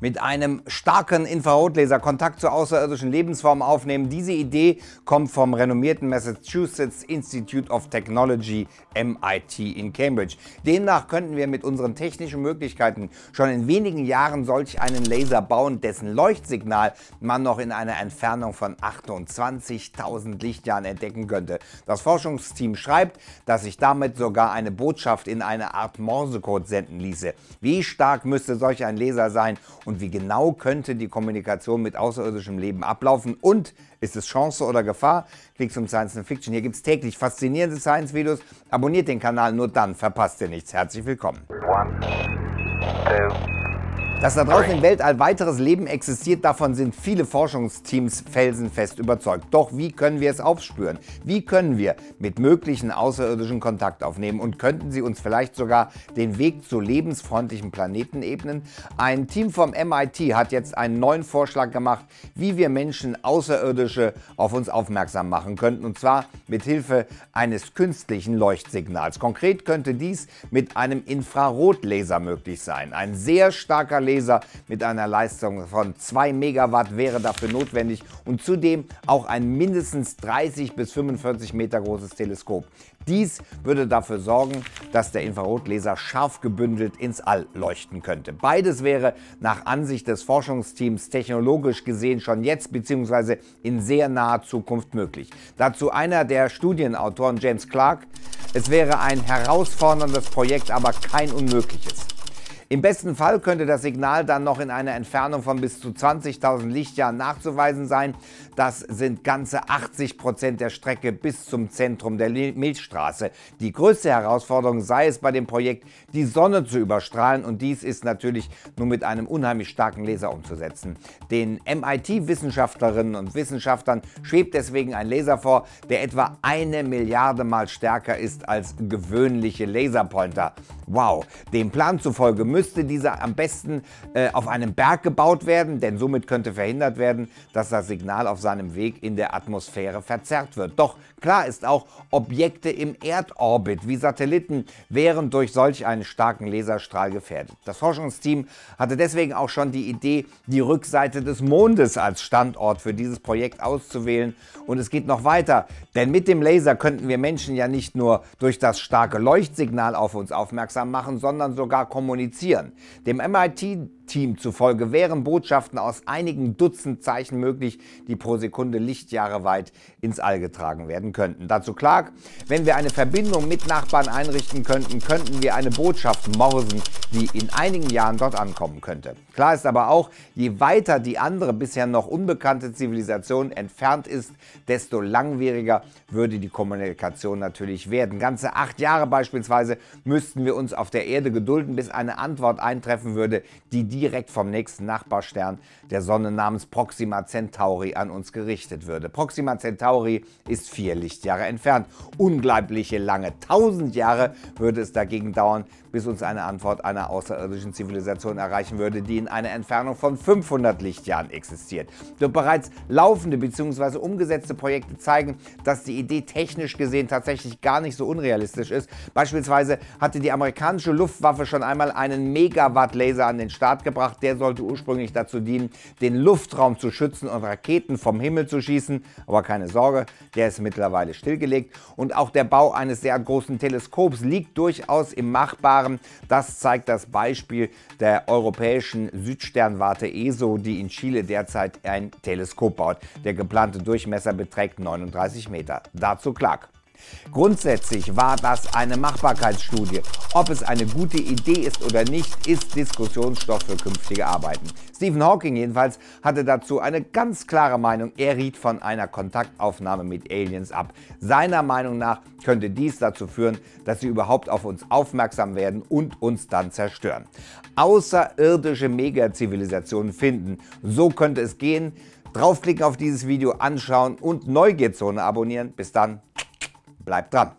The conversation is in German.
mit einem starken Infrarotlaser Kontakt zu außerirdischen Lebensformen aufnehmen. Diese Idee kommt vom renommierten Massachusetts Institute of Technology MIT in Cambridge. Demnach könnten wir mit unseren technischen Möglichkeiten schon in wenigen Jahren solch einen Laser bauen, dessen Leuchtsignal man noch in einer Entfernung von 28.000 Lichtjahren entdecken könnte. Das Forschungsteam schreibt, dass sich damit sogar eine Botschaft in eine Art Morsecode senden ließe. Wie stark müsste solch ein Laser sein, und wie genau könnte die Kommunikation mit außerirdischem Leben ablaufen und ist es Chance oder Gefahr? Klicks zum Science Fiction. Hier gibt es täglich faszinierende Science-Videos. Abonniert den Kanal, nur dann verpasst ihr nichts. Herzlich willkommen. One, two. Dass da draußen im Weltall weiteres Leben existiert, davon sind viele Forschungsteams felsenfest überzeugt. Doch wie können wir es aufspüren? Wie können wir mit möglichen Außerirdischen Kontakt aufnehmen und könnten sie uns vielleicht sogar den Weg zu lebensfreundlichen Planeten ebnen? Ein Team vom MIT hat jetzt einen neuen Vorschlag gemacht, wie wir Menschen Außerirdische auf uns aufmerksam machen könnten und zwar mit Hilfe eines künstlichen Leuchtsignals. Konkret könnte dies mit einem Infrarotlaser möglich sein. Ein sehr starker Gläser mit einer Leistung von 2 Megawatt wäre dafür notwendig und zudem auch ein mindestens 30 bis 45 Meter großes Teleskop. Dies würde dafür sorgen, dass der Infrarotlaser scharf gebündelt ins All leuchten könnte. Beides wäre nach Ansicht des Forschungsteams technologisch gesehen schon jetzt bzw. in sehr naher Zukunft möglich. Dazu einer der Studienautoren, James Clark, es wäre ein herausforderndes Projekt, aber kein unmögliches. Im besten Fall könnte das Signal dann noch in einer Entfernung von bis zu 20.000 Lichtjahren nachzuweisen sein. Das sind ganze 80 Prozent der Strecke bis zum Zentrum der Milchstraße. Die größte Herausforderung sei es bei dem Projekt, die Sonne zu überstrahlen und dies ist natürlich nur mit einem unheimlich starken Laser umzusetzen. Den MIT-Wissenschaftlerinnen und Wissenschaftlern schwebt deswegen ein Laser vor, der etwa eine Milliarde Mal stärker ist als gewöhnliche Laserpointer. Wow, dem Plan zufolge müsste dieser am besten äh, auf einem Berg gebaut werden, denn somit könnte verhindert werden, dass das Signal auf seinem Weg in der Atmosphäre verzerrt wird. Doch klar ist auch, Objekte im Erdorbit wie Satelliten wären durch solch einen starken Laserstrahl gefährdet. Das Forschungsteam hatte deswegen auch schon die Idee, die Rückseite des Mondes als Standort für dieses Projekt auszuwählen. Und es geht noch weiter, denn mit dem Laser könnten wir Menschen ja nicht nur durch das starke Leuchtsignal auf uns aufmerksam aufmerksam machen, sondern sogar kommunizieren. Dem MIT Team zufolge wären Botschaften aus einigen Dutzend Zeichen möglich, die pro Sekunde Lichtjahre weit ins All getragen werden könnten. Dazu Clark, wenn wir eine Verbindung mit Nachbarn einrichten könnten, könnten wir eine Botschaft morsen, die in einigen Jahren dort ankommen könnte. Klar ist aber auch, je weiter die andere bisher noch unbekannte Zivilisation entfernt ist, desto langwieriger würde die Kommunikation natürlich werden. Ganze acht Jahre beispielsweise müssten wir uns auf der Erde gedulden, bis eine Antwort eintreffen würde, die die direkt vom nächsten Nachbarstern der Sonne namens Proxima Centauri an uns gerichtet würde. Proxima Centauri ist vier Lichtjahre entfernt. Unglaubliche lange tausend Jahre würde es dagegen dauern, bis uns eine Antwort einer außerirdischen Zivilisation erreichen würde, die in einer Entfernung von 500 Lichtjahren existiert. Doch bereits laufende bzw. umgesetzte Projekte zeigen, dass die Idee technisch gesehen tatsächlich gar nicht so unrealistisch ist. Beispielsweise hatte die amerikanische Luftwaffe schon einmal einen Megawatt-Laser an den Start gebracht. Der sollte ursprünglich dazu dienen, den Luftraum zu schützen und Raketen vom Himmel zu schießen. Aber keine Sorge, der ist mittlerweile stillgelegt. Und auch der Bau eines sehr großen Teleskops liegt durchaus im machbaren Jahren. Das zeigt das Beispiel der europäischen Südsternwarte ESO, die in Chile derzeit ein Teleskop baut. Der geplante Durchmesser beträgt 39 Meter. Dazu Clark. Grundsätzlich war das eine Machbarkeitsstudie. Ob es eine gute Idee ist oder nicht, ist Diskussionsstoff für künftige Arbeiten. Stephen Hawking jedenfalls hatte dazu eine ganz klare Meinung. Er riet von einer Kontaktaufnahme mit Aliens ab. Seiner Meinung nach könnte dies dazu führen, dass sie überhaupt auf uns aufmerksam werden und uns dann zerstören. Außerirdische Megazivilisationen finden. So könnte es gehen. Draufklicken auf dieses Video anschauen und Neugierzone abonnieren. Bis dann. Bleibt dran!